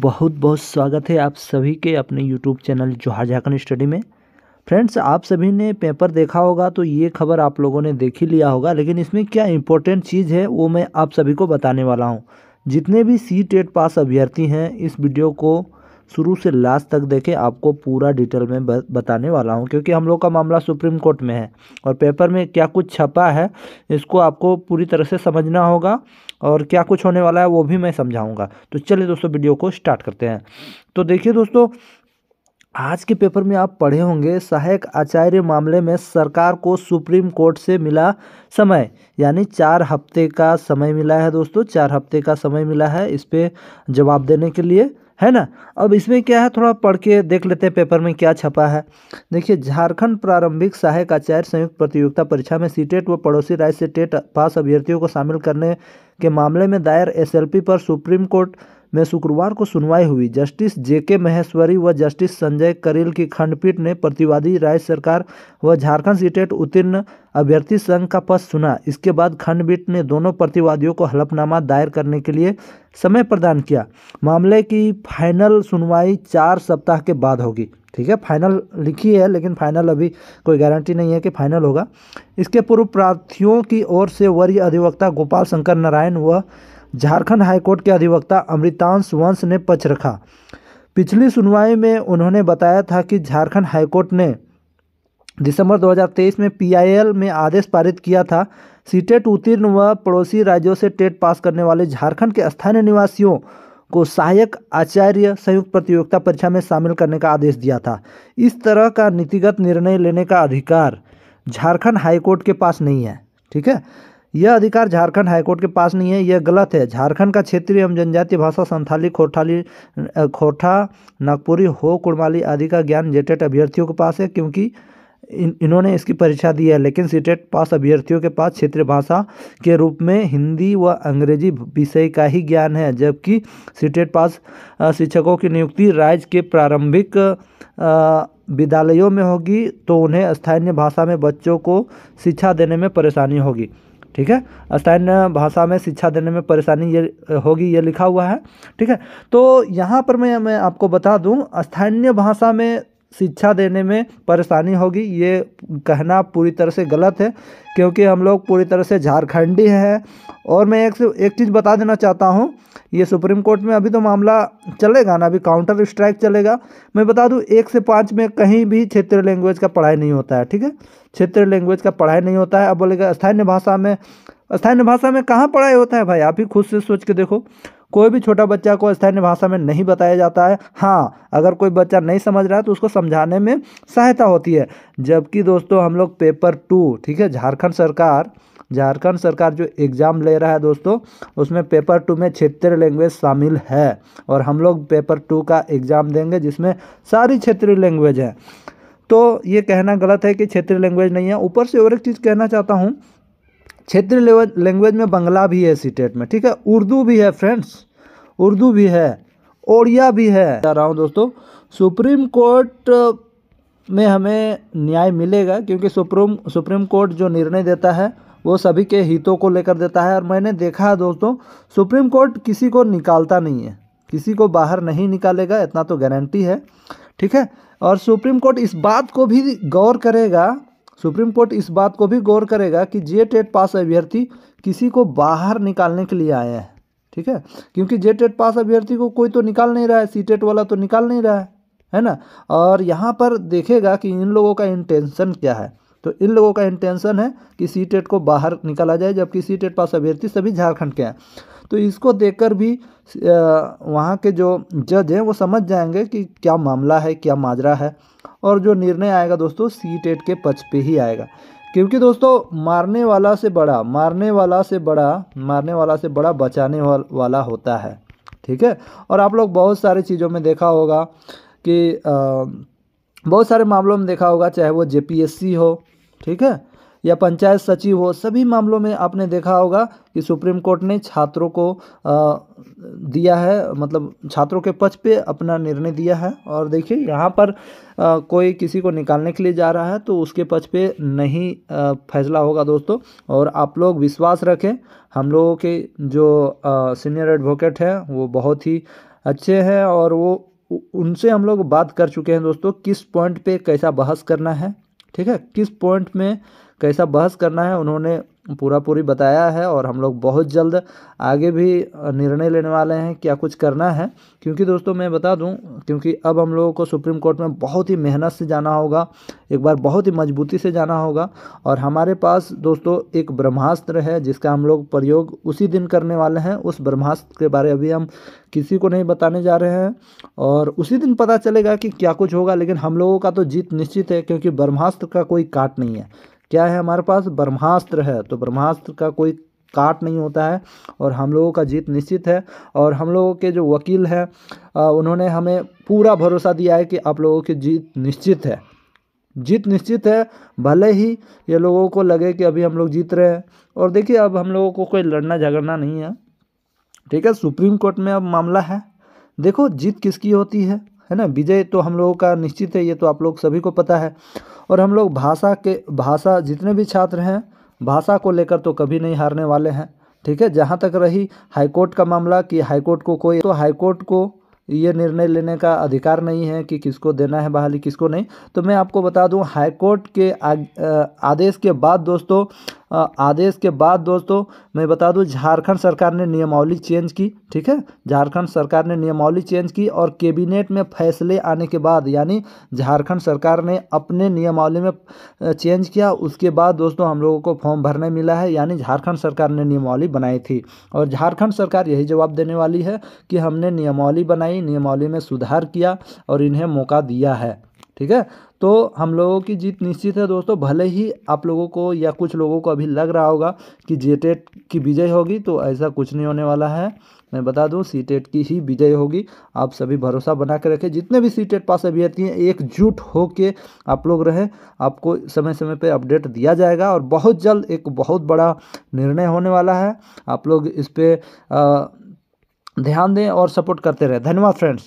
बहुत बहुत स्वागत है आप सभी के अपने यूट्यूब चैनल जोहार झारखंड स्टडी में फ्रेंड्स आप सभी ने पेपर देखा होगा तो ये खबर आप लोगों ने देख ही लिया होगा लेकिन इसमें क्या इम्पोर्टेंट चीज़ है वो मैं आप सभी को बताने वाला हूँ जितने भी सी टेट पास अभ्यर्थी हैं इस वीडियो को शुरू से लास्ट तक देखें आपको पूरा डिटेल में बताने वाला हूँ क्योंकि हम लोग का मामला सुप्रीम कोर्ट में है और पेपर में क्या कुछ छपा है इसको आपको पूरी तरह से समझना होगा और क्या कुछ होने वाला है वो भी मैं समझाऊँगा तो चलिए दोस्तों वीडियो को स्टार्ट करते हैं तो देखिए दोस्तों आज के पेपर में आप पढ़े होंगे सहायक आचार्य मामले में सरकार को सुप्रीम कोर्ट से मिला समय यानी चार हफ्ते का समय मिला है दोस्तों चार हफ्ते का समय मिला है इस पर जवाब देने के लिए है ना अब इसमें क्या है थोड़ा पढ़ के देख लेते हैं पेपर में क्या छपा है देखिए झारखंड प्रारंभिक सहायक आचार्य संयुक्त प्रतियोगिता परीक्षा में सीटेट व पड़ोसी राज्य से टेट पास अभ्यर्थियों को शामिल करने के मामले में दायर एसएलपी पर सुप्रीम कोर्ट में शुक्रवार को सुनवाई हुई जस्टिस जेके महेश्वरी व जस्टिस संजय करील की खंडपीठ ने प्रतिवादी राज्य सरकार व झारखंड स्टेट उत्तीर्ण अभ्यर्थी संघ का पद सुना इसके बाद खंडपीठ ने दोनों प्रतिवादियों को हलफनामा दायर करने के लिए समय प्रदान किया मामले की फाइनल सुनवाई चार सप्ताह के बाद होगी ठीक है फाइनल लिखी है लेकिन फाइनल अभी कोई गारंटी नहीं है कि फाइनल होगा इसके पूर्व प्रार्थियों की ओर से वरीय अधिवक्ता गोपाल शंकर नारायण व झारखंड हाईकोर्ट के अधिवक्ता अमृतांश वंश ने पक्ष रखा पिछली सुनवाई में उन्होंने बताया था कि झारखंड हाईकोर्ट ने दिसंबर 2023 में पीआईएल में आदेश पारित किया था सीटेट उत्तीर्ण व पड़ोसी राज्यों से टेट पास करने वाले झारखंड के स्थानीय निवासियों को सहायक आचार्य संयुक्त प्रतियोगिता परीक्षा में शामिल करने का आदेश दिया था इस तरह का नीतिगत निर्णय लेने का अधिकार झारखंड हाईकोर्ट के पास नहीं है ठीक है यह अधिकार झारखंड हाईकोर्ट के पास नहीं है यह गलत है झारखंड का क्षेत्रीय एवं जनजातीय भाषा संथाली खोटाली खोरठा नागपुरी हो कुड़माली आदि का ज्ञान जेटेट अभ्यर्थियों के पास है क्योंकि इन इन्होंने इसकी परीक्षा दी है लेकिन सीटेट पास अभ्यर्थियों के पास क्षेत्रीय भाषा के रूप में हिंदी व अंग्रेजी विषय का ही ज्ञान है जबकि सीटेट पास शिक्षकों की नियुक्ति राज्य के प्रारंभिक विद्यालयों में होगी तो उन्हें स्थानीय भाषा में बच्चों को शिक्षा देने में परेशानी होगी ठीक है स्थानीय भाषा में शिक्षा देने में परेशानी ये होगी ये लिखा हुआ है ठीक है तो यहाँ पर मैं मैं आपको बता दूँ स्थानीय भाषा में शिक्षा देने में परेशानी होगी ये कहना पूरी तरह से गलत है क्योंकि हम लोग पूरी तरह से झारखंडी हैं और मैं एक से एक चीज़ बता देना चाहता हूँ ये सुप्रीम कोर्ट में अभी तो मामला चलेगा ना अभी काउंटर स्ट्राइक चलेगा मैं बता दूँ एक से पाँच में कहीं भी क्षेत्रीय लैंग्वेज का पढ़ाई नहीं होता है ठीक है क्षेत्रीय लैंग्वेज का पढ़ाई नहीं होता है अब बोलेगा स्थानीय भाषा में स्थानीय भाषा में कहाँ पढ़ाई होता है भाई आप ही खुद से सोच के देखो कोई भी छोटा बच्चा को स्थानीय भाषा में नहीं बताया जाता है हाँ अगर कोई बच्चा नहीं समझ रहा है तो उसको समझाने में सहायता होती है जबकि दोस्तों हम लोग पेपर टू ठीक है झारखंड सरकार झारखंड सरकार जो एग्ज़ाम ले रहा है दोस्तों उसमें पेपर टू में क्षेत्रीय लैंग्वेज शामिल है और हम लोग पेपर टू का एग्ज़ाम देंगे जिसमें सारी क्षेत्रीय लैंग्वेज है तो ये कहना गलत है कि क्षेत्रीय लैंग्वेज नहीं है ऊपर से और एक चीज़ कहना चाहता हूँ क्षेत्रीय लैंग्वेज में बंगला भी है इसी स्टेट में ठीक है उर्दू भी है फ्रेंड्स उर्दू भी है ओडिया भी है जा रहा हूँ दोस्तों सुप्रीम कोर्ट में हमें न्याय मिलेगा क्योंकि सुप्रीम सुप्रीम कोर्ट जो निर्णय देता है वो सभी के हितों को लेकर देता है और मैंने देखा है दोस्तों सुप्रीम कोर्ट किसी को निकालता नहीं है किसी को बाहर नहीं निकालेगा इतना तो गारंटी है ठीक है और सुप्रीम कोर्ट इस बात को भी गौर करेगा सुप्रीम कोर्ट इस बात को भी गौर करेगा कि जे टेट पास अभ्यर्थी किसी को बाहर निकालने के लिए आया है ठीक है क्योंकि जे टेट पास अभ्यर्थी को कोई तो निकाल नहीं रहा है सी टेट वाला तो निकाल नहीं रहा है है ना और यहाँ पर देखेगा कि इन लोगों का इंटेंशन क्या है तो इन लोगों का इंटेंशन है कि सी टेट को बाहर निकाला जाए जबकि सी टेट पास अभ्यर्थी सभी झारखंड के हैं तो इसको देखकर भी वहाँ के जो जज हैं वो समझ जाएंगे कि क्या मामला है क्या माजरा है और जो निर्णय आएगा दोस्तों सी टेट के पक्ष पे ही आएगा क्योंकि दोस्तों मारने वाला से बड़ा मारने वाला से बड़ा मारने वाला से बड़ा बचाने वाला होता है ठीक है और आप लोग बहुत सारी चीज़ों में देखा होगा कि आ, बहुत सारे मामलों में देखा होगा चाहे वो जे हो ठीक है या पंचायत सचिव हो सभी मामलों में आपने देखा होगा कि सुप्रीम कोर्ट ने छात्रों को आ, दिया है मतलब छात्रों के पक्ष पे अपना निर्णय दिया है और देखिए यहाँ पर आ, कोई किसी को निकालने के लिए जा रहा है तो उसके पक्ष पे नहीं आ, फैसला होगा दोस्तों और आप लोग विश्वास रखें हम लोगों के जो सीनियर एडवोकेट हैं वो बहुत ही अच्छे हैं और वो उनसे हम लोग बात कर चुके हैं दोस्तों किस पॉइंट पे कैसा बहस करना है ठीक है किस पॉइंट में कैसा बहस करना है उन्होंने पूरा पूरी बताया है और हम लोग बहुत जल्द आगे भी निर्णय लेने वाले हैं क्या कुछ करना है क्योंकि दोस्तों मैं बता दूं क्योंकि अब हम लोगों को सुप्रीम कोर्ट में बहुत ही मेहनत से जाना होगा एक बार बहुत ही मजबूती से जाना होगा और हमारे पास दोस्तों एक ब्रह्मास्त्र है जिसका हम लोग प्रयोग उसी दिन करने वाले हैं उस ब्रह्मास्त्र के बारे अभी हम किसी को नहीं बताने जा रहे हैं और उसी दिन पता चलेगा कि क्या कुछ होगा लेकिन हम लोगों का तो जीत निश्चित है क्योंकि ब्रह्मास्त्र का कोई काट नहीं है क्या है हमारे पास ब्रह्मास्त्र है तो ब्रह्मास्त्र का कोई काट नहीं होता है और हम लोगों का जीत निश्चित है और हम लोगों के जो वकील हैं उन्होंने हमें पूरा भरोसा दिया है कि आप लोगों की जीत निश्चित है जीत निश्चित है भले ही ये लोगों को लगे कि अभी हम लोग जीत रहे हैं और देखिए अब हम लोगों को कोई लड़ना झगड़ना नहीं है ठीक है सुप्रीम कोर्ट में अब मामला है देखो जीत किसकी होती है है ना विजय तो हम लोगों का निश्चित है ये तो आप लोग सभी को पता है और हम लोग भाषा के भाषा जितने भी छात्र हैं भाषा को लेकर तो कभी नहीं हारने वाले हैं ठीक है जहाँ तक रही हाईकोर्ट का मामला कि हाईकोर्ट को कोई तो हाईकोर्ट को ये निर्णय लेने का अधिकार नहीं है कि किसको देना है बहाली किसको नहीं तो मैं आपको बता दूं हाईकोर्ट के आदेश के बाद दोस्तों आदेश के बाद दोस्तों मैं बता दूं झारखंड सरकार ने नियमावली चेंज की ठीक है झारखंड सरकार ने नियमावली चेंज की और कैबिनेट में फैसले आने के बाद यानी झारखंड सरकार ने अपने नियमावली में चेंज किया उसके बाद दोस्तों हम लोगों को फॉर्म भरने मिला है यानी झारखंड सरकार ने नियमावली बनाई थी और झारखंड सरकार यही जवाब देने वाली है कि हमने नियमावली बनाई नियमावली में सुधार किया और इन्हें मौका दिया है ठीक है तो हम लोगों की जीत निश्चित है दोस्तों भले ही आप लोगों को या कुछ लोगों को अभी लग रहा होगा कि जे टेट की विजय होगी तो ऐसा कुछ नहीं होने वाला है मैं बता दूं सी टेट की ही विजय होगी आप सभी भरोसा बना के रखें जितने भी सी टेट पास अभ्यर्थी हैं एकजुट के आप लोग रहें आपको समय समय पे अपडेट दिया जाएगा और बहुत जल्द एक बहुत बड़ा निर्णय होने वाला है आप लोग इस पर ध्यान दें और सपोर्ट करते रहें धन्यवाद फ्रेंड्स